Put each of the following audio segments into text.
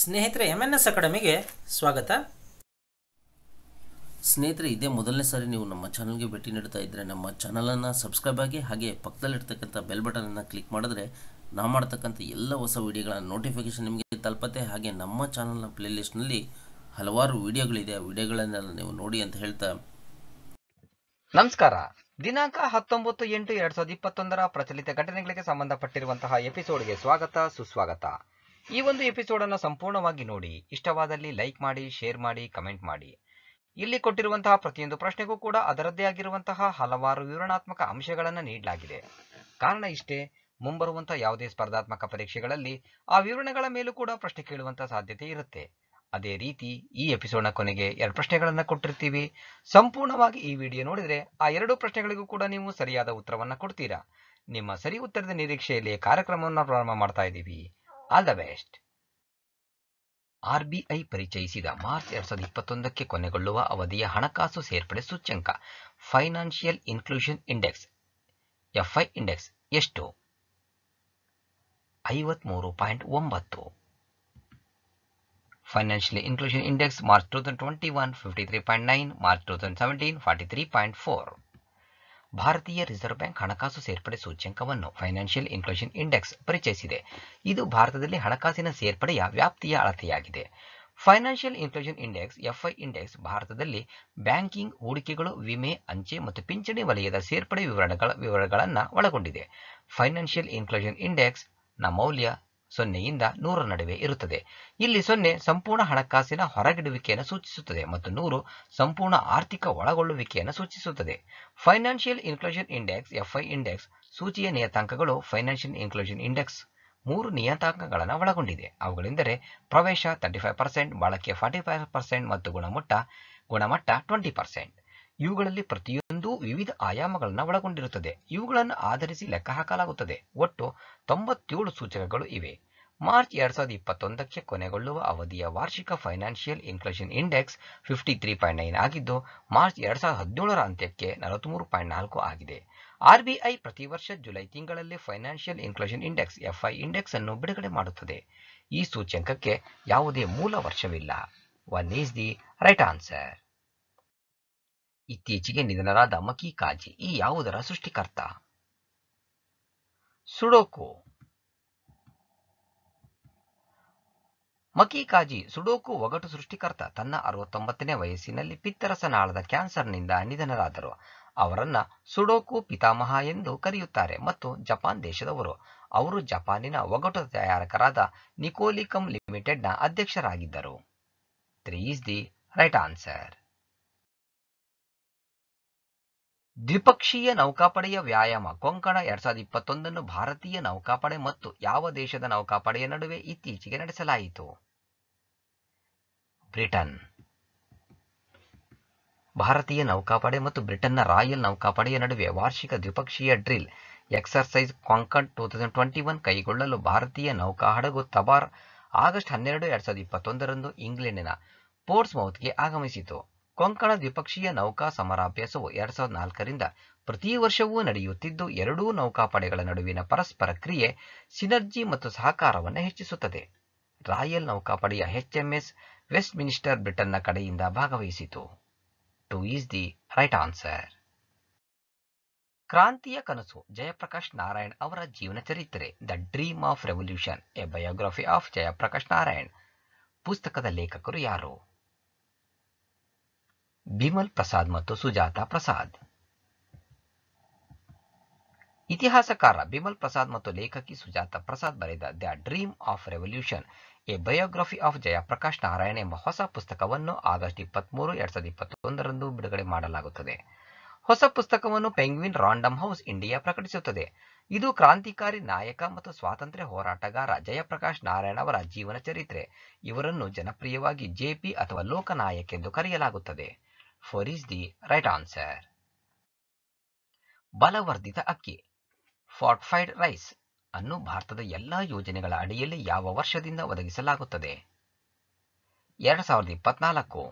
ಸ್ನೇಹಿತರೆ M N S ಅಕಾಡೆಮಿಗೆ ಸ್ವಾಗತ ಸ್ನೇಹಿತರೆ ಇದೇ ಮೊದಲನೇ ಸಾರಿ ನೀವು ನಮ್ಮ ಚಾನಲ್ಗೆ ಭೇಟಿ ನೀಡ್ತಾ ಇದ್ದರೆ ನಮ್ಮ ಚಾನಲನ್ನು ಸಬ್ಸ್ಕ್ರೈಬ್ ಆಗಿ ಹಾಗೆ ಪಕ್ಕದಲ್ಲಿರ್ತಕ್ಕಂಥ ಬೆಲ್ ಬಟನನ್ನು ಕ್ಲಿಕ್ ಮಾಡಿದ್ರೆ ನಾವು ಮಾಡ್ತಕ್ಕಂಥ ಎಲ್ಲ ಹೊಸ ವಿಡಿಯೋಗಳ ನೋಟಿಫಿಕೇಷನ್ ನಿಮಗೆ ತಲುಪತ್ತೆ ಹಾಗೆ ನಮ್ಮ ಚಾನಲ್ನ ಪ್ಲೇಲಿಸ್ಟ್ನಲ್ಲಿ ಹಲವಾರು ವಿಡಿಯೋಗಳಿದೆ ಆ ವಿಡಿಯೋಗಳನ್ನೆಲ್ಲ ನೀವು ನೋಡಿ ಅಂತ ಹೇಳ್ತಾ ನಮಸ್ಕಾರ ದಿನಾಂಕ ಹತ್ತೊಂಬತ್ತು ಎಂಟು ಎರಡ್ ಸಾವಿರದ ಇಪ್ಪತ್ತೊಂದರ ಪ್ರಚಲಿತ ಘಟನೆಗಳಿಗೆ ಸಂಬಂಧಪಟ್ಟಿರುವಂತಹ ಎಪಿಸೋಡ್ಗೆ ಸ್ವಾಗತ ಸುಸ್ವಾಗತ ಈ ಒಂದು ಅನ್ನು ಸಂಪೂರ್ಣವಾಗಿ ನೋಡಿ ಇಷ್ಟವಾದಲ್ಲಿ ಲೈಕ್ ಮಾಡಿ ಶೇರ್ ಮಾಡಿ ಕಮೆಂಟ್ ಮಾಡಿ ಇಲ್ಲಿ ಕೊಟ್ಟಿರುವಂತಹ ಪ್ರತಿಯೊಂದು ಪ್ರಶ್ನೆಗೂ ಕೂಡ ಅದರದ್ದೇ ಆಗಿರುವಂತಹ ಹಲವಾರು ವಿವರಣಾತ್ಮಕ ಅಂಶಗಳನ್ನ ನೀಡಲಾಗಿದೆ ಕಾರಣ ಇಷ್ಟೇ ಮುಂಬರುವಂತಹ ಯಾವುದೇ ಸ್ಪರ್ಧಾತ್ಮಕ ಪರೀಕ್ಷೆಗಳಲ್ಲಿ ಆ ವಿವರಣೆಗಳ ಮೇಲೂ ಕೂಡ ಪ್ರಶ್ನೆ ಕೇಳುವಂತಹ ಸಾಧ್ಯತೆ ಇರುತ್ತೆ ಅದೇ ರೀತಿ ಈ ಎಪಿಸೋಡ್ನ ಕೊನೆಗೆ ಎರಡು ಪ್ರಶ್ನೆಗಳನ್ನು ಕೊಟ್ಟಿರ್ತೀವಿ ಸಂಪೂರ್ಣವಾಗಿ ಈ ವಿಡಿಯೋ ನೋಡಿದರೆ ಆ ಎರಡು ಪ್ರಶ್ನೆಗಳಿಗೂ ಕೂಡ ನೀವು ಸರಿಯಾದ ಉತ್ತರವನ್ನು ಕೊಡ್ತೀರಾ ನಿಮ್ಮ ಸರಿ ಉತ್ತರದ ನಿರೀಕ್ಷೆಯಲ್ಲಿ ಕಾರ್ಯಕ್ರಮವನ್ನು ಪ್ರಾರಂಭ ಮಾಡ್ತಾ ಇದ್ದೀವಿ ಆಲ್ ದ ಬೆಸ್ಟ್ ಆರ್ಬಿಐ ಪರಿಚಯಿಸಿದ ಮಾರ್ಚ್ ಎರಡ್ ಸಾವಿರದ ಇಪ್ಪತ್ತೊಂದಕ್ಕೆ ಕೊನೆಗೊಳ್ಳುವ ಅವಧಿಯ ಹಣಕಾಸು ಸೇರ್ಪಡೆ ಸೂಚ್ಯಂಕ financial inclusion index FI index ಎಷ್ಟು ಐವತ್ಮೂರು ಪಾಯಿಂಟ್ ಒಂಬತ್ತು financial inclusion index March two thousand twenty one fifty three point nine March two thousand seventeen forty three point four ಭಾರತೀಯ ರಿಸರ್ವ್ ಬ್ಯಾಂಕ್ ಹಣಕಾಸು ಸೇರ್ಪಡೆ ಸೂಚ್ಯಂಕವನ್ನು ಫೈನಾನ್ಷಿಯಲ್ ಇನ್ಕ್ಲೂಷನ್ ಇಂಡೆಕ್ಸ್ ಪರಿಚಯಿಸಿದೆ ಇದು ಭಾರತದಲ್ಲಿ ಹಣಕಾಸಿನ ಸೇರ್ಪಡೆಯ ವ್ಯಾಪ್ತಿಯ ಅಳತೆಯಾಗಿದೆ financial inclusion index FI index ಭಾರತದಲ್ಲಿ ಬ್ಯಾಂಕಿಂಗ್ ಹೂಡಿಕೆಗಳು ವಿಮೆ ಅಂಚೆ ಮತ್ತು ಪಿಂಚಣಿ ವಲಯದ ಸೇರ್ಪಡೆ ವಿವರಗಳ ವಿವರಗಳನ್ನು ಒಳಗೊಂಡಿದೆ ಫೈನಾನ್ಷಿಯಲ್ ಇನ್ಕ್ಲೂಷನ್ ನ ಮೌಲ್ಯ ಸೊನ್ನೆಯಿಂದ ನೂರ ನಡುವೆ ಇರುತ್ತದೆ ಇಲ್ಲಿ ಸೊನ್ನೆ ಸಂಪೂರ್ಣ ಹಣಕಾಸಿನ ಹೊರಗಿಡುವಿಕೆಯನ್ನು ಸೂಚಿಸುತ್ತದೆ ಮತ್ತು ನೂರು ಸಂಪೂರ್ಣ ಆರ್ಥಿಕ ಒಳಗೊಳ್ಳುವಿಕೆಯನ್ನು ಸೂಚಿಸುತ್ತದೆ financial inclusion index FI index ಸೂಚಿಯ ನಿಯತಾಂಕಗಳು ಫೈನಾನ್ಷಿಯಲ್ ಇನ್ಕ್ಲೂಷನ್ ಇಂಡೆಕ್ಸ್ ಮೂರು ನಿಯತಾಂಕಗಳನ್ನು ಒಳಗೊಂಡಿದೆ ಅವುಗಳೆಂದರೆ ಪ್ರವೇಶ ತರ್ಟಿ ಫೈವ್ ಪರ್ಸೆಂಟ್ ಬಳಕೆ ಫಾರ್ಟಿ ಫೈವ್ ಪರ್ಸೆಂಟ್ ಮತ್ತು ಗುಣಮಟ್ಟ ಗುಣಮಟ್ಟ ಟ್ವೆಂಟಿ ಪರ್ಸೆಂಟ್ ಇವುಗಳಲ್ಲಿ ಪ್ರತಿಯೊಂದು ಒಂದು ವಿವಿಧ ಆಯಾಮಗಳನ್ನು ಒಳಗೊಂಡಿರುತ್ತದೆ ಇವುಗಳನ್ನು ಆಧರಿಸಿ ಲೆಕ್ಕಹಾಕಲಾಗುತ್ತದೆ ಒಟ್ಟು ತೊಂಬತ್ತೇಳು ಸೂಚಕಗಳು ಇವೆ ಮಾರ್ಚ್ ಎರಡ್ ಸಾವಿರದ ಇಪ್ಪತ್ತೊಂದಕ್ಕೆ ಕೊನೆಗೊಳ್ಳುವ ಅವಧಿಯ ವಾರ್ಷಿಕ financial inclusion index fifty three point nine ಆಗಿದ್ದು ಮಾರ್ಚ್ ಎರಡ್ ಸಾವಿರದ ಹದಿನೇಳರ ಅಂತ್ಯಕ್ಕೆ ನಲವತ್ತ್ಮೂರು ಪಾಯಿಂಟ್ ನಾಲ್ಕು ಆಗಿದೆ ಆರ್ಬಿಐ ಪ್ರತಿ ವರ್ಷ ಜುಲೈ ತಿಂಗಳಲ್ಲಿ financial inclusion index FI index ಅನ್ನು ಬಿಡುಗಡೆ ಮಾಡುತ್ತದೆ ಈ ಸೂಚ್ಯಂಕಕ್ಕೆ ಯಾವುದೇ ಮೂಲ ವರ್ಷವಿಲ್ಲ one is the right answer ಇತ್ತೀಚೆಗೆ ನಿಧನರಾದ ಮಕಿ ಕಾಜಿ ಈ ಯಾವುದರ ಸೃಷ್ಟಿಕರ್ತ ಸುಡೋಕು ಮಕಿ ಕಾಜಿ ಸುಡೋಕು ಒಗಟು ಸೃಷ್ಟಿಕರ್ತ ತನ್ನ ಅರವತ್ತೊಂಬತ್ತನೇ ವಯಸ್ಸಿನಲ್ಲಿ ಪಿತ್ತರಸನಾಳದ ಕ್ಯಾನ್ಸರ್ನಿಂದ ನಿಧನರಾದರು ಅವರನ್ನ ಸುಡೋಕು ಪಿತಾಮಹ ಎಂದು ಕರೆಯುತ್ತಾರೆ ಮತ್ತು ಜಪಾನ್ ದೇಶದವರು ಅವರು ಜಪಾನಿನ ಒಗಟು ತಯಾರಕರಾದ ನಿಕೋಲಿಕಂ ಲಿಮಿಟೆಡ್ನ ಅಧ್ಯಕ್ಷರಾಗಿದ್ದರು three is the right answer ದ್ವಿಪಕ್ಷೀಯ ನೌಕಾಪಡೆಯ ವ್ಯಾಯಾಮ ಕೊಂಕಣ ಎರಡ್ ಸಾವಿರದ ಇಪ್ಪತ್ತೊಂದನ್ನು ಭಾರತೀಯ ನೌಕಾಪಡೆ ಮತ್ತು ಯಾವ ದೇಶದ ನೌಕಾಪಡೆಯ ನಡುವೆ ಇತ್ತೀಚೆಗೆ ನಡೆಸಲಾಯಿತು ಬ್ರಿಟನ್ ಭಾರತೀಯ ನೌಕಾಪಡೆ ಮತ್ತು ಬ್ರಿಟನ್ನ ರಾಯಲ್ ನೌಕಾಪಡೆಯ ನಡುವೆ ವಾರ್ಷಿಕ ದ್ವಿಪಕ್ಷೀಯ drill exercise Konkan two thousand twenty one ಕೈಗೊಳ್ಳಲು ಭಾರತೀಯ ನೌಕಾ ಹಡಗು ತಬಾರ್ ಆಗಸ್ಟ್ ಹನ್ನೆರಡು ಎರಡ್ ಸಾವಿರದ ಇಪ್ಪತ್ತೊಂದರಂದು ಇಂಗ್ಲೆಂಡಿನ ಪೋರ್ಟ್ಸ್ಮೌತ್ಗೆ ಆಗಮಿಸಿತು ಕೊಂಕಣ ದ್ವಿಪಕ್ಷೀಯ ನೌಕಾ ಸಮರಾಭ್ಯಾಸವು ಎರಡ್ ಸಾವಿರದ ನಾಲ್ಕರಿಂದ ಪ್ರತಿ ವರ್ಷವೂ ನಡೆಯುತ್ತಿದ್ದು ಎರಡೂ ನೌಕಾಪಡೆಗಳ ನಡುವಿನ ಪರಸ್ಪರ ಕ್ರಿಯೆ ಸಿನರ್ಜಿ ಮತ್ತು ಸಹಕಾರವನ್ನು ಹೆಚ್ಚಿಸುತ್ತದೆ ರಾಯಲ್ ನೌಕಾಪಡೆಯ ಎಚ್ಎಂಎಸ್ ವೆಸ್ಟ್ ಮಿನಿಸ್ಟರ್ ಬ್ರಿಟನ್ನ ಕಡೆಯಿಂದ ಭಾಗವಹಿಸಿತು two is the right answer ಕ್ರಾಂತಿಯ ಕನಸು ಜಯಪ್ರಕಾಶ್ ನಾರಾಯಣ್ ಅವರ ಜೀವನ ಚರಿತ್ರೆ the dream of revolution a biography of Jayaprakash Narayan ಪುಸ್ತಕದ ಲೇಖಕರು ಯಾರು ಬಿಮಲ್ ಪ್ರಸಾದ್ ಮತ್ತು ಸುಜಾತಾ ಪ್ರಸಾದ್ ಇತಿಹಾಸಕಾರ ಬಿಮಲ್ ಪ್ರಸಾದ್ ಮತ್ತು ಲೇಖಕಿ ಸುಜಾತ ಪ್ರಸಾದ್ ಬರೆದ the dream of revolution a biography of Jayaprakash Narayan ಎಂಬ ಹೊಸ ಪುಸ್ತಕವನ್ನು ಆಗಸ್ಟ್ ಇಪ್ಪತ್ಮೂರು ಎರಡ್ ಸಾವಿರದ ಇಪ್ಪತ್ತೊಂದರಂದು ಬಿಡುಗಡೆ ಮಾಡಲಾಗುತ್ತದೆ ಹೊಸ ಪುಸ್ತಕವನ್ನು ಪೆಂಗ್ವಿನ್ ರಾಂಡಮ್ ಹೌಸ್ ಇಂಡಿಯಾ ಪ್ರಕಟಿಸುತ್ತದೆ ಇದು ಕ್ರಾಂತಿಕಾರಿ ನಾಯಕ ಮತ್ತು ಸ್ವಾತಂತ್ರ್ಯ ಹೋರಾಟಗಾರ ಜಯಪ್ರಕಾಶ್ ನಾರಾಯಣ ಅವರ ಜೀವನ ಚರಿತ್ರೆ ಇವರನ್ನು ಜನಪ್ರಿಯವಾಗಿ ಜೆಪಿ ಅಥವಾ ಲೋಕನಾಯಕ್ ಎಂದು ಕರೆಯಲಾಗುತ್ತದೆ 4 is the right answer. ಬಲವರ್ಧಿತ ಅಕ್ಕಿ ಫಾರ್ಟ್ಫೈಡ್ ರೈಸ್ ಅನ್ನು ಭಾರತದ ಎಲ್ಲಾ ಯೋಜನೆಗಳ ಅಡಿಯಲ್ಲಿ ಯಾವ ವರ್ಷದಿಂದ ಒದಗಿಸಲಾಗುತ್ತದೆ ಎರಡ್ ಸಾವಿರದ ಇಪ್ಪತ್ನಾಲ್ಕು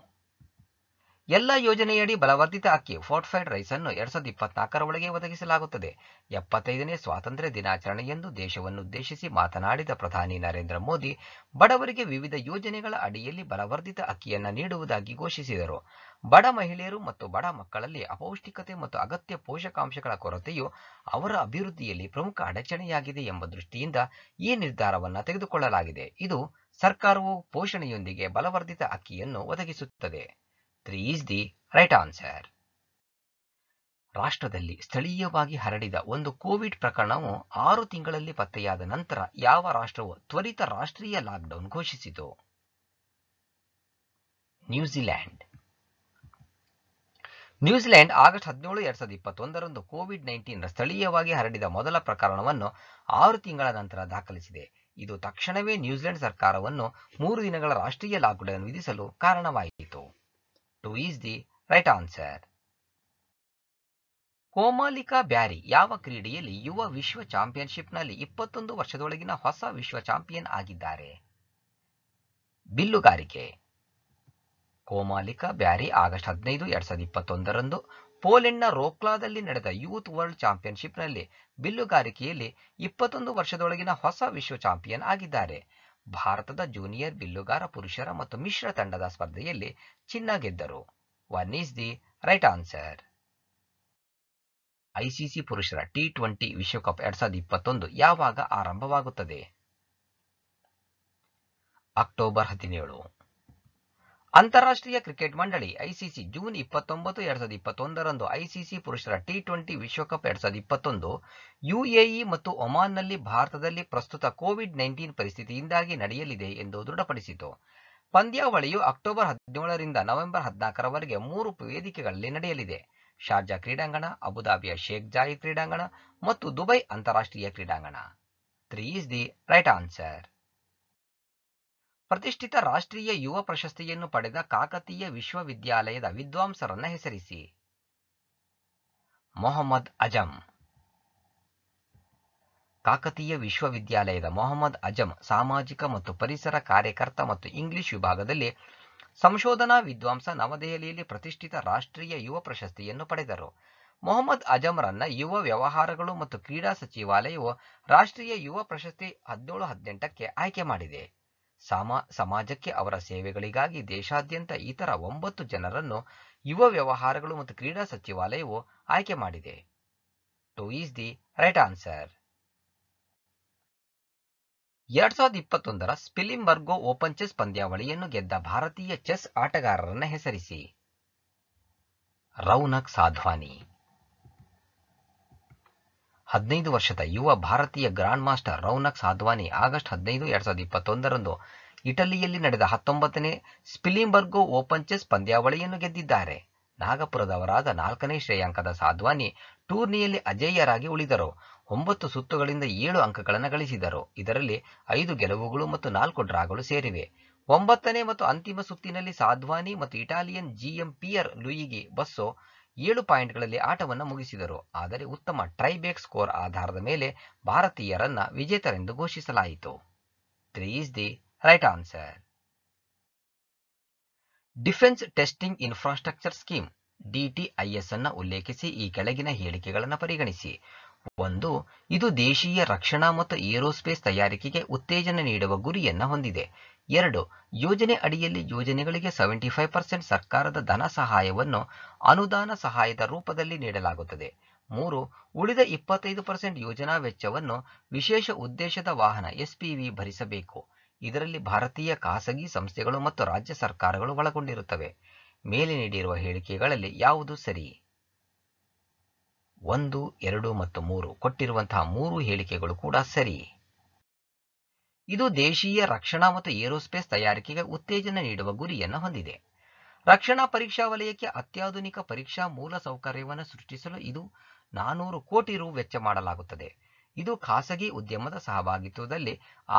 ಎಲ್ಲ ಯೋಜನೆಯಡಿ ಬಲವರ್ಧಿತ ಅಕ್ಕಿ ಫೋರ್ಟಿಫೈಡ್ ರೈಸ್ ಅನ್ನು ಎರಡ್ ಸಾವಿರದ ಇಪ್ಪತ್ನಾಲ್ಕರ ಒಳಗೆ ಒದಗಿಸಲಾಗುತ್ತದೆ ಎಪ್ಪತ್ತೈದನೇ ಸ್ವಾತಂತ್ರ್ಯ ದಿನಾಚರಣೆಯಂದು ದೇಶವನ್ನುದ್ದೇಶಿಸಿ ಮಾತನಾಡಿದ ಪ್ರಧಾನಿ ನರೇಂದ್ರ ಮೋದಿ ಬಡವರಿಗೆ ವಿವಿಧ ಯೋಜನೆಗಳ ಅಡಿಯಲ್ಲಿ ಬಲವರ್ಧಿತ ಅಕ್ಕಿಯನ್ನು ನೀಡುವುದಾಗಿ ಘೋಷಿಸಿದರು ಬಡ ಮಹಿಳೆಯರು ಮತ್ತು ಬಡ ಮಕ್ಕಳಲ್ಲಿ ಅಪೌಷ್ಟಿಕತೆ ಮತ್ತು ಅಗತ್ಯ ಪೋಷಕಾಂಶಗಳ ಕೊರತೆಯು ಅವರ ಅಭಿವೃದ್ಧಿಯಲ್ಲಿ ಪ್ರಮುಖ ಅಡಚಣೆಯಾಗಿದೆ ಎಂಬ ದೃಷ್ಟಿಯಿಂದ ಈ ನಿರ್ಧಾರವನ್ನು ತೆಗೆದುಕೊಳ್ಳಲಾಗಿದೆ ಇದು ಸರ್ಕಾರವು ಪೋಷಣೆಯೊಂದಿಗೆ ಬಲವರ್ಧಿತ ಅಕ್ಕಿಯನ್ನು ಒದಗಿಸುತ್ತದೆ ಈಸ್ ದಿ ರೈಟ್ ಆನ್ಸರ್ ರಾಷ್ಟ್ರದಲ್ಲಿ ಸ್ಥಳೀಯವಾಗಿ ಹರಡಿದ ಒಂದು ಕೋವಿಡ್ ಪ್ರಕರಣವು ಆರು ತಿಂಗಳಲ್ಲಿ ಪತ್ತೆಯಾದ ನಂತರ ಯಾವ ರಾಷ್ಟ್ರವು ತ್ವರಿತ ರಾಷ್ಟ್ರೀಯ ಲಾಕ್ಡೌನ್ ಘೋಷಿಸಿತು ನ್ಯೂಜಿಲೆಂಡ್ ನ್ಯೂಜಿಲೆಂಡ್ ಆಗಸ್ಟ್ ಹದಿನೇಳು ಎರಡ್ ಸಾವಿರದ ಇಪ್ಪತ್ತೊಂದರಂದು ಕೋವಿಡ್ ನೈನ್ಟೀನ್ ಸ್ಥಳೀಯವಾಗಿ ಹರಡಿದ ಮೊದಲ ಪ್ರಕರಣವನ್ನು ಆರು ತಿಂಗಳ ನಂತರ ದಾಖಲಿಸಿದೆ ಇದು ತಕ್ಷಣವೇ ನ್ಯೂಜಿಲೆಂಡ್ ಸರ್ಕಾರವನ್ನು ಮೂರು ದಿನಗಳ ರಾಷ್ಟ್ರೀಯ ಲಾಕ್ಡೌನ್ ವಿಧಿಸಲು ಕಾರಣವಾಯಿತು two is the right answer Komalika Bari ಯಾವ ಕ್ರೀಡೆಯಲ್ಲಿ ಯುವ ವಿಶ್ವ ಚಾಂಪಿಯನ್ಶಿಪ್ನಲ್ಲಿ ಇಪ್ಪತ್ತೊಂದು ವರ್ಷದೊಳಗಿನ ಹೊಸ ವಿಶ್ವ ಚಾಂಪಿಯನ್ ಆಗಿದ್ದಾರೆ ಬಿಲ್ಲುಗಾರಿಕೆ ಕೋಮಾಲಿಕಾ ಬ್ಯಾರಿ ಆಗಸ್ಟ್ ಹದಿನೈದು ಎರಡ್ ಸಾವಿರದ ಇಪ್ಪತ್ತೊಂದರಂದು ಪೋಲೆಂಡ್ನ ರೋಕ್ಲಾದಲ್ಲಿ ನಡೆದ ಯೂತ್ ವರ್ಲ್ಡ್ ಚಾಂಪಿಯನ್ಶಿಪ್ನಲ್ಲಿ ಬಿಲ್ಲುಗಾರಿಕೆಯಲ್ಲಿ ಇಪ್ಪತ್ತೊಂದು ವರ್ಷದೊಳಗಿನ ಹೊಸ ವಿಶ್ವ ಚಾಂಪಿಯನ್ ಆಗಿದ್ದಾರೆ ಭಾರತದ ಜೂನಿಯರ್ ಬಿಲ್ಲುಗಾರ ಪುರುಷರ ಮತ್ತು ಮಿಶ್ರ ತಂಡದ ಸ್ಪರ್ಧೆಯಲ್ಲಿ ಚಿನ್ನ ಗೆದ್ದರು one is the right answer ICC ಪುರುಷರ ಟಿ ಟ್ವೆಂಟಿ ವಿಶ್ವಕಪ್ ಎರಡ್ ಸಾವಿರದ ಇಪ್ಪತ್ತೊಂದು ಯಾವಾಗ ಆರಂಭವಾಗುತ್ತದೆ ಅಕ್ಟೋಬರ್ ಹದಿನೇಳು ಅಂತಾರಾಷ್ಟ್ರೀಯ ಕ್ರಿಕೆಟ್ ಮಂಡಳಿ ಐಸಿಸಿ ಜೂನ್ ಇಪ್ಪತ್ತೊಂಬತ್ತು ಎರಡ್ ಸಾವಿರದ ಇಪ್ಪತ್ತೊಂದರಂದು ಐಸಿಸಿ ಪುರುಷರ ಟಿ ಟ್ವೆಂಟಿ ವಿಶ್ವಕಪ್ ಎರಡ್ ಸಾವಿರದ ಇಪ್ಪತ್ತೊಂದು ಯುಎಇ ಮತ್ತು ಒಮಾನ್ನಲ್ಲಿ ಭಾರತದಲ್ಲಿ ಪ್ರಸ್ತುತ ಕೋವಿಡ್ ನೈನ್ಟೀನ್ ಪರಿಸ್ಥಿತಿಯಿಂದಾಗಿ ನಡೆಯಲಿದೆ ಎಂದು ದೃಢಪಡಿಸಿತು ಪಂದ್ಯಾವಳಿಯು ಅಕ್ಟೋಬರ್ ಹದಿನೇಳರಿಂದ ನವೆಂಬರ್ ಹದಿನಾಲ್ಕರವರೆಗೆ ಮೂರು ವೇದಿಕೆಗಳಲ್ಲಿ ನಡೆಯಲಿದೆ ಶಾರ್ಜಾ ಕ್ರೀಡಾಂಗಣ ಅಬುದಾಬಿಯ ಶೇಖ್ ಜಾಯಿ ಕ್ರೀಡಾಂಗಣ ಮತ್ತು ದುಬೈ ಅಂತಾರಾಷ್ಟ್ರೀಯ ಕ್ರೀಡಾಂಗಣ three is the right answer ಪ್ರತಿಷ್ಠಿತ ರಾಷ್ಟ್ರೀಯ ಯುವ ಪ್ರಶಸ್ತಿಯನ್ನು ಪಡೆದ ಕಾಕತೀಯ ವಿಶ್ವವಿದ್ಯಾಲಯದ ವಿದ್ವಾಂಸರನ್ನ ಹೆಸರಿಸಿ ಮೊಹಮ್ಮದ್ ಅಜಂ ಕಾಕತೀಯ ವಿಶ್ವವಿದ್ಯಾಲಯದ ಮೊಹಮ್ಮದ್ ಅಜಂ ಸಾಮಾಜಿಕ ಮತ್ತು ಪರಿಸರ ಕಾರ್ಯಕರ್ತ ಮತ್ತು ಇಂಗ್ಲಿಷ್ ವಿಭಾಗದಲ್ಲಿ ಸಂಶೋಧನಾ ವಿದ್ವಾಂಸ ನವದೆಹಲಿಯಲ್ಲಿ ಪ್ರತಿಷ್ಠಿತ ರಾಷ್ಟ್ರೀಯ ಯುವ ಪ್ರಶಸ್ತಿಯನ್ನು ಪಡೆದರು ಮೊಹಮ್ಮದ್ ಅಜಮ್ರನ್ನ ಯುವ ವ್ಯವಹಾರಗಳು ಮತ್ತು ಕ್ರೀಡಾ ಸಚಿವಾಲಯವು ರಾಷ್ಟ್ರೀಯ ಯುವ ಪ್ರಶಸ್ತಿ ಹದಿನೇಳು ಹದಿನೆಂಟಕ್ಕೆ ಆಯ್ಕೆ ಮಾಡಿದೆ ಸಾಮಾ ಸಮಾಜಕ್ಕೆ ಅವರ ಸೇವೆಗಳಿಗಾಗಿ ದೇಶಾದ್ಯಂತ ಇತರ ಒಂಬತ್ತು ಜನರನ್ನು ಯುವ ವ್ಯವಹಾರಗಳು ಮತ್ತು ಕ್ರೀಡಾ ಸಚಿವಾಲಯವು ಆಯ್ಕೆ ಮಾಡಿದೆ two is the right answer ಎರಡ್ ಸಾವಿರದ ಇಪ್ಪತ್ತೊಂದರ ಸ್ಪಿಲಿಂಬರ್ಗೋ ಓಪನ್ ಚೆಸ್ ಪಂದ್ಯಾವಳಿಯನ್ನು ಗೆದ್ದ ಭಾರತೀಯ ಚೆಸ್ ಆಟಗಾರರನ್ನ ಹೆಸರಿಸಿ ರೌನಕ್ ಸಾಧ್ವಾನಿ ಹದಿನೈದು ವರ್ಷದ ಯುವ ಭಾರತೀಯ grandmaster Raunak Sadhwani August ಹದಿನೈದು ಎರಡ್ ಸಾವಿರದ ಇಪ್ಪತ್ತೊಂದರಂದು ಇಟಲಿಯಲ್ಲಿ ನಡೆದ ಹತ್ತೊಂಬತ್ತನೇ ಸ್ಪಿಲಿಂಬರ್ಗೋ ಓಪನ್ ಚೆಸ್ ಪಂದ್ಯಾವಳಿಯನ್ನು ಗೆದ್ದಿದ್ದಾರೆ ನಾಗಪುರದವರಾದ ನಾಲ್ಕನೇ ಶ್ರೇಯಾಂಕದ ಸಾಧ್ವಾನಿ ಟೂರ್ನಿಯಲ್ಲಿ ಅಜೇಯರಾಗಿ ಉಳಿದರು ಒಂಬತ್ತು ಸುತ್ತುಗಳಿಂದ ಏಳು ಅಂಕಗಳನ್ನು ಗಳಿಸಿದರು ಇದರಲ್ಲಿ ಐದು ಗೆಲುವುಗಳು ಮತ್ತು ನಾಲ್ಕು ಡ್ರಾಗಳು ಸೇರಿವೆ ಒಂಬತ್ತನೇ ಮತ್ತು ಅಂತಿಮ ಸುತ್ತಿನಲ್ಲಿ ಸಾಧ್ವಾನಿ ಮತ್ತು Italian GM Pier Luigi Basso ಏಳು ಪಾಯಿಂಟ್ಗಳಲ್ಲಿ ಆಟವನ್ನು ಮುಗಿಸಿದರು ಆದರೆ ಉತ್ತಮ ಟ್ರೈಬೇಕ್ ಸ್ಕೋರ್ ಆಧಾರದ ಮೇಲೆ ಭಾರತೀಯರನ್ನ ವಿಜೇತರೆಂದು ಘೋಷಿಸಲಾಯಿತು three is the right answer defence testing infrastructure scheme DTIS ಅನ್ನು ಉಲ್ಲೇಖಿಸಿ ಈ ಕೆಳಗಿನ ಹೇಳಿಕೆಗಳನ್ನು ಪರಿಗಣಿಸಿ ಒಂದು ಇದು ದೇಶೀಯ ರಕ್ಷಣಾ ಮತ್ತು ಏರೋಸ್ಪೇಸ್ ತಯಾರಿಕೆಗೆ ಉತ್ತೇಜನ ನೀಡುವ ಗುರಿಯನ್ನು ಹೊಂದಿದೆ ಎರಡು ಯೋಜನೆ ಅಡಿಯಲ್ಲಿ ಯೋಜನೆಗಳಿಗೆ ಸೆವೆಂಟಿ ಫೈವ್ ಪರ್ಸೆಂಟ್ ಸರ್ಕಾರದ ಧನ ಸಹಾಯವನ್ನು ಅನುದಾನ ಸಹಾಯದ ರೂಪದಲ್ಲಿ ನೀಡಲಾಗುತ್ತದೆ ಮೂರು ಉಳಿದ ಇಪ್ಪತ್ತೈದು ಪರ್ಸೆಂಟ್ ಯೋಜನಾ ವೆಚ್ಚವನ್ನು ವಿಶೇಷ ಉದ್ದೇಶದ ವಾಹನ ಎಸ್ಪಿವಿ ಭರಿಸಬೇಕು ಇದರಲ್ಲಿ ಭಾರತೀಯ ಖಾಸಗಿ ಸಂಸ್ಥೆಗಳು ಮತ್ತು ರಾಜ್ಯ ಸರ್ಕಾರಗಳು ಒಳಗೊಂಡಿರುತ್ತವೆ ಮೇಲೆ ನೀಡಿರುವ ಹೇಳಿಕೆಗಳಲ್ಲಿ ಯಾವುದು ಸರಿ ಒಂದು ಎರಡು ಮತ್ತು ಮೂರು ಕೊಟ್ಟಿರುವಂತಹ ಮೂರು ಹೇಳಿಕೆಗಳು ಕೂಡ ಸರಿ ಇದು ದೇಶೀಯ ರಕ್ಷಣಾ ಮತ್ತು ಏರೋಸ್ಪೇಸ್ ತಯಾರಿಕೆಗೆ ಉತ್ತೇಜನ ನೀಡುವ ಗುರಿಯನ್ನು ಹೊಂದಿದೆ ರಕ್ಷಣಾ ಪರೀಕ್ಷಾ ವಲಯಕ್ಕೆ ಅತ್ಯಾಧುನಿಕ ಪರೀಕ್ಷಾ ಮೂಲಸೌಕರ್ಯವನ್ನು ಸೃಷ್ಟಿಸಲು ಇದು ನಾನೂರು ಕೋಟಿ ರು ವೆಚ್ಚ ಮಾಡಲಾಗುತ್ತದೆ ಇದು ಖಾಸಗಿ ಉದ್ಯಮದ ಸಹಭಾಗಿತ್ವದಲ್ಲಿ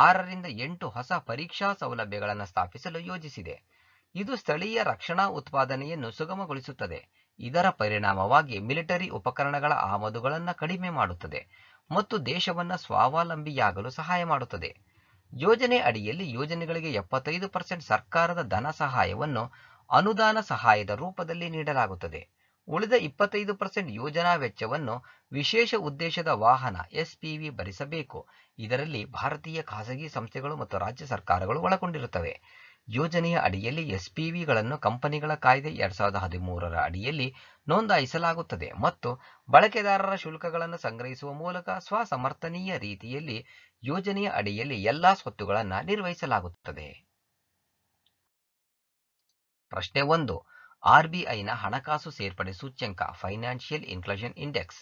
ಆರರಿಂದ ಎಂಟು ಹೊಸ ಪರೀಕ್ಷಾ ಸೌಲಭ್ಯಗಳನ್ನು ಸ್ಥಾಪಿಸಲು ಯೋಜಿಸಿದೆ ಇದು ಸ್ಥಳೀಯ ರಕ್ಷಣಾ ಉತ್ಪಾದನೆಯನ್ನು ಸುಗಮಗೊಳಿಸುತ್ತದೆ ಇದರ ಪರಿಣಾಮವಾಗಿ ಮಿಲಿಟರಿ ಉಪಕರಣಗಳ ಆಮದುಗಳನ್ನು ಕಡಿಮೆ ಮಾಡುತ್ತದೆ ಮತ್ತು ದೇಶವನ್ನು ಸ್ವಾವಲಂಬಿಯಾಗಲು ಸಹಾಯ ಮಾಡುತ್ತದೆ ಯೋಜನೆ ಅಡಿಯಲ್ಲಿ ಯೋಜನೆಗಳಿಗೆ ಎಪ್ಪತ್ತೈದು ಪರ್ಸೆಂಟ್ ಸರ್ಕಾರದ ಧನ ಸಹಾಯವನ್ನು ಅನುದಾನ ಸಹಾಯದ ರೂಪದಲ್ಲಿ ನೀಡಲಾಗುತ್ತದೆ ಉಳಿದ ಇಪ್ಪತ್ತೈದು ಪರ್ಸೆಂಟ್ ಯೋಜನಾ ವೆಚ್ಚವನ್ನು ವಿಶೇಷ ಉದ್ದೇಶದ ವಾಹನ ಎಸ್ಪಿವಿ ಭರಿಸಬೇಕು ಇದರಲ್ಲಿ ಭಾರತೀಯ ಖಾಸಗಿ ಸಂಸ್ಥೆಗಳು ಮತ್ತು ರಾಜ್ಯ ಸರ್ಕಾರಗಳು ಒಳಗೊಂಡಿರುತ್ತವೆ ಯೋಜನೆಯ ಅಡಿಯಲ್ಲಿ ಎಸ್ಪಿವಿಗಳನ್ನು ಕಂಪನಿಗಳ ಕಾಯ್ದೆ ಎರಡ್ ಸಾವಿರದ ಹದಿಮೂರರ ಅಡಿಯಲ್ಲಿ ನೋಂದಾಯಿಸಲಾಗುತ್ತದೆ ಮತ್ತು ಬಳಕೆದಾರರ ಶುಲ್ಕಗಳನ್ನು ಸಂಗ್ರಹಿಸುವ ಮೂಲಕ ಸ್ವಸಮರ್ಥನೀಯ ರೀತಿಯಲ್ಲಿ ಯೋಜನೆಯ ಅಡಿಯಲ್ಲಿ ಎಲ್ಲಾ ಸ್ವತ್ತುಗಳನ್ನು ನಿರ್ವಹಿಸಲಾಗುತ್ತದೆ ಪ್ರಶ್ನೆ ಒಂದು ಆರ್ಬಿಐನ ಹಣಕಾಸು ಸೇರ್ಪಡೆ ಸೂಚ್ಯಂಕ ಫೈನಾನ್ಷಿಯಲ್ ಇನ್ಕ್ಲೂಷನ್ ಇಂಡೆಕ್ಸ್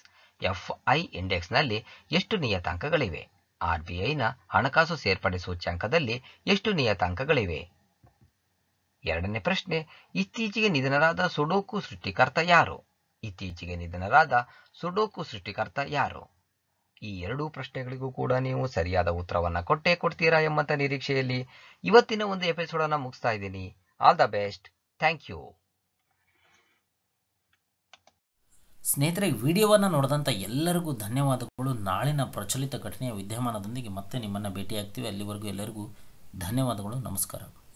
ಎಫ್ಐ ಇಂಡೆಕ್ಸ್ನಲ್ಲಿ ಎಷ್ಟು ನಿಯತಾಂಕಗಳಿವೆ ಆರ್ಬಿಐನ ಹಣಕಾಸು ಸೇರ್ಪಡೆ ಸೂಚ್ಯಂಕದಲ್ಲಿ ಎಷ್ಟು ನಿಯತಾಂಕಗಳಿವೆ ಎರಡನೇ ಪ್ರಶ್ನೆ ಇತ್ತೀಚೆಗೆ ನಿಧನರಾದ ಸುಡೋಕು ಸೃಷ್ಟಿಕರ್ತ ಯಾರು ಇತ್ತೀಚೆಗೆ ನಿಧನರಾದ ಸುಡೋಕು ಸೃಷ್ಟಿಕರ್ತ ಯಾರು ಈ ಎರಡೂ ಪ್ರಶ್ನೆಗಳಿಗೂ ಕೂಡ ನೀವು ಸರಿಯಾದ ಉತ್ತರವನ್ನು ಕೊಟ್ಟೇ ಕೊಡ್ತೀರಾ ಎಂಬಂತ ನಿರೀಕ್ಷೆಯಲ್ಲಿ ಇವತ್ತಿನ ಒಂದು ಎಪಿಸೋಡನ್ನು ಮುಗಿಸ್ತಾ ಇದ್ದೀನಿ all the best thank you ಸ್ನೇಹಿತರೆ ವಿಡಿಯೋವನ್ನು ನೋಡಿದಂಥ ಎಲ್ಲರಿಗೂ ಧನ್ಯವಾದಗಳು ನಾಳಿನ ಪ್ರಚಲಿತ ಘಟನೆಯ ವಿದ್ಯಮಾನದೊಂದಿಗೆ ಮತ್ತೆ ನಿಮ್ಮನ್ನು ಭೇಟಿಯಾಗ್ತೀವಿ ಅಲ್ಲಿವರೆಗೂ ಎಲ್ಲರಿಗೂ ಧನ್ಯವಾದಗಳು ನಮಸ್ಕಾರ